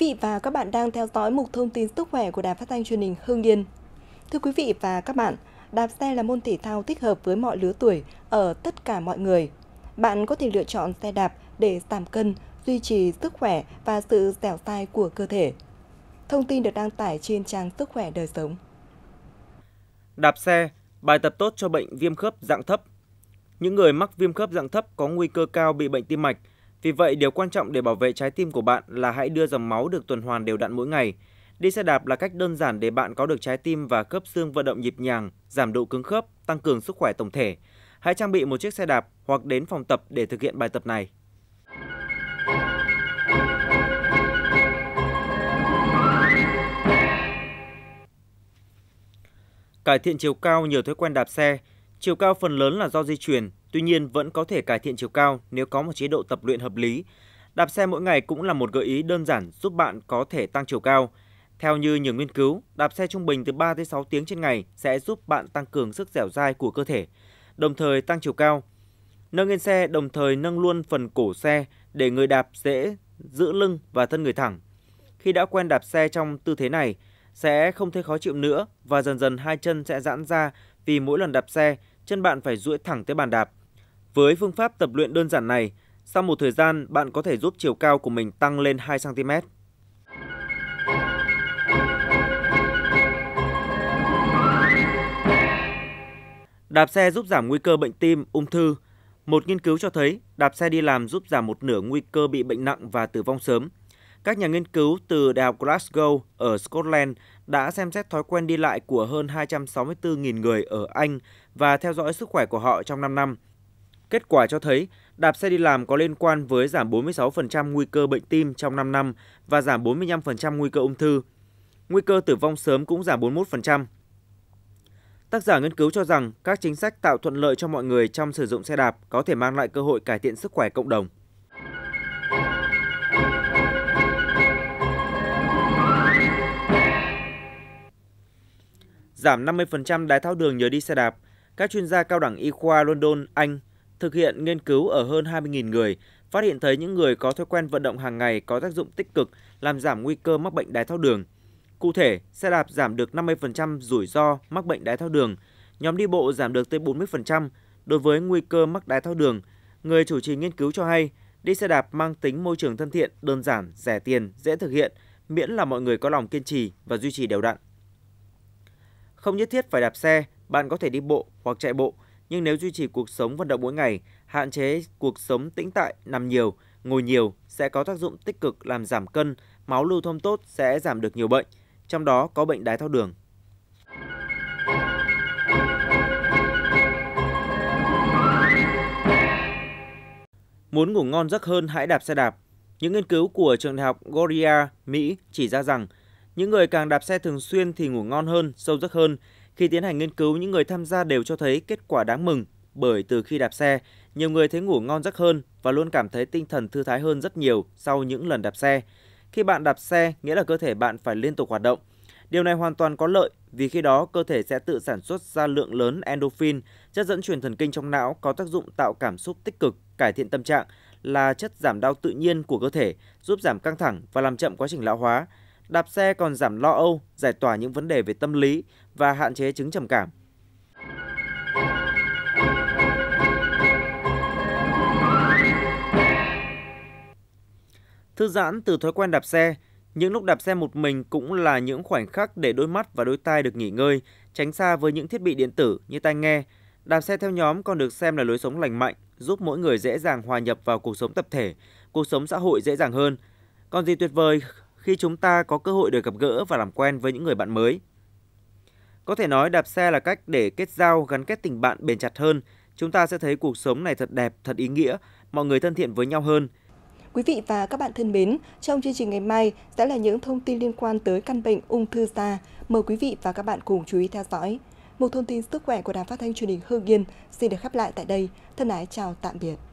vị và các bạn đang theo dõi mục thông tin sức khỏe của Đài Phát thanh truyền hình Hương Yên. Thưa quý vị và các bạn, đạp xe là môn thể thao thích hợp với mọi lứa tuổi ở tất cả mọi người. Bạn có thể lựa chọn xe đạp để giảm cân, duy trì sức khỏe và sự dẻo dai của cơ thể. Thông tin được đăng tải trên trang Sức khỏe đời sống. Đạp xe, bài tập tốt cho bệnh viêm khớp dạng thấp. Những người mắc viêm khớp dạng thấp có nguy cơ cao bị bệnh tim mạch, vì vậy, điều quan trọng để bảo vệ trái tim của bạn là hãy đưa dòng máu được tuần hoàn đều đặn mỗi ngày. Đi xe đạp là cách đơn giản để bạn có được trái tim và khớp xương vận động nhịp nhàng, giảm độ cứng khớp, tăng cường sức khỏe tổng thể. Hãy trang bị một chiếc xe đạp hoặc đến phòng tập để thực hiện bài tập này. Cải thiện chiều cao nhờ thói quen đạp xe. Chiều cao phần lớn là do di truyền, Tuy nhiên vẫn có thể cải thiện chiều cao nếu có một chế độ tập luyện hợp lý. Đạp xe mỗi ngày cũng là một gợi ý đơn giản giúp bạn có thể tăng chiều cao. Theo như nhiều nghiên cứu, đạp xe trung bình từ 3 tới 6 tiếng trên ngày sẽ giúp bạn tăng cường sức dẻo dai của cơ thể, đồng thời tăng chiều cao. Nâng yên xe đồng thời nâng luôn phần cổ xe để người đạp dễ giữ lưng và thân người thẳng. Khi đã quen đạp xe trong tư thế này, sẽ không thấy khó chịu nữa và dần dần hai chân sẽ giãn ra vì mỗi lần đạp xe, chân bạn phải duỗi thẳng tới bàn đạp. Với phương pháp tập luyện đơn giản này, sau một thời gian bạn có thể giúp chiều cao của mình tăng lên 2 cm. Đạp xe giúp giảm nguy cơ bệnh tim, ung thư. Một nghiên cứu cho thấy đạp xe đi làm giúp giảm một nửa nguy cơ bị bệnh nặng và tử vong sớm. Các nhà nghiên cứu từ Đại học Glasgow ở Scotland đã xem xét thói quen đi lại của hơn 264.000 người ở Anh và theo dõi sức khỏe của họ trong 5 năm – Kết quả cho thấy, đạp xe đi làm có liên quan với giảm 46% nguy cơ bệnh tim trong 5 năm và giảm 45% nguy cơ ung thư. Nguy cơ tử vong sớm cũng giảm 41%. Tác giả nghiên cứu cho rằng các chính sách tạo thuận lợi cho mọi người trong sử dụng xe đạp có thể mang lại cơ hội cải thiện sức khỏe cộng đồng. Giảm 50% đái tháo đường nhờ đi xe đạp, các chuyên gia cao đẳng y khoa London, Anh thực hiện nghiên cứu ở hơn 20.000 người, phát hiện thấy những người có thói quen vận động hàng ngày có tác dụng tích cực làm giảm nguy cơ mắc bệnh đái tháo đường. Cụ thể, xe đạp giảm được 50% rủi ro mắc bệnh đái tháo đường, nhóm đi bộ giảm được tới 40% đối với nguy cơ mắc đái tháo đường. Người chủ trì nghiên cứu cho hay, đi xe đạp mang tính môi trường thân thiện, đơn giản, rẻ tiền, dễ thực hiện, miễn là mọi người có lòng kiên trì và duy trì đều đặn. Không nhất thiết phải đạp xe, bạn có thể đi bộ hoặc chạy bộ – nhưng nếu duy trì cuộc sống vận động mỗi ngày, hạn chế cuộc sống tĩnh tại, nằm nhiều, ngồi nhiều sẽ có tác dụng tích cực làm giảm cân, máu lưu thông tốt sẽ giảm được nhiều bệnh, trong đó có bệnh đái tháo đường. Muốn ngủ ngon giấc hơn hãy đạp xe đạp. Những nghiên cứu của trường đại học Goria, Mỹ chỉ ra rằng những người càng đạp xe thường xuyên thì ngủ ngon hơn, sâu giấc hơn, khi tiến hành nghiên cứu, những người tham gia đều cho thấy kết quả đáng mừng bởi từ khi đạp xe, nhiều người thấy ngủ ngon giấc hơn và luôn cảm thấy tinh thần thư thái hơn rất nhiều sau những lần đạp xe. Khi bạn đạp xe, nghĩa là cơ thể bạn phải liên tục hoạt động. Điều này hoàn toàn có lợi vì khi đó cơ thể sẽ tự sản xuất ra lượng lớn endorphin, chất dẫn truyền thần kinh trong não có tác dụng tạo cảm xúc tích cực, cải thiện tâm trạng, là chất giảm đau tự nhiên của cơ thể, giúp giảm căng thẳng và làm chậm quá trình lão hóa. Đạp xe còn giảm lo âu, giải tỏa những vấn đề về tâm lý và hạn chế chứng trầm cảm. Thư giãn từ thói quen đạp xe, những lúc đạp xe một mình cũng là những khoảnh khắc để đôi mắt và đôi tai được nghỉ ngơi, tránh xa với những thiết bị điện tử như tai nghe. Đạp xe theo nhóm còn được xem là lối sống lành mạnh, giúp mỗi người dễ dàng hòa nhập vào cuộc sống tập thể, cuộc sống xã hội dễ dàng hơn. Còn gì tuyệt vời khi chúng ta có cơ hội được gặp gỡ và làm quen với những người bạn mới. Có thể nói đạp xe là cách để kết giao, gắn kết tình bạn bền chặt hơn. Chúng ta sẽ thấy cuộc sống này thật đẹp, thật ý nghĩa, mọi người thân thiện với nhau hơn. Quý vị và các bạn thân mến, trong chương trình ngày mai sẽ là những thông tin liên quan tới căn bệnh ung thư da. Mời quý vị và các bạn cùng chú ý theo dõi. Một thông tin sức khỏe của Đài Phát thanh truyền hình Hương Yên xin được khép lại tại đây. Thân ái chào tạm biệt.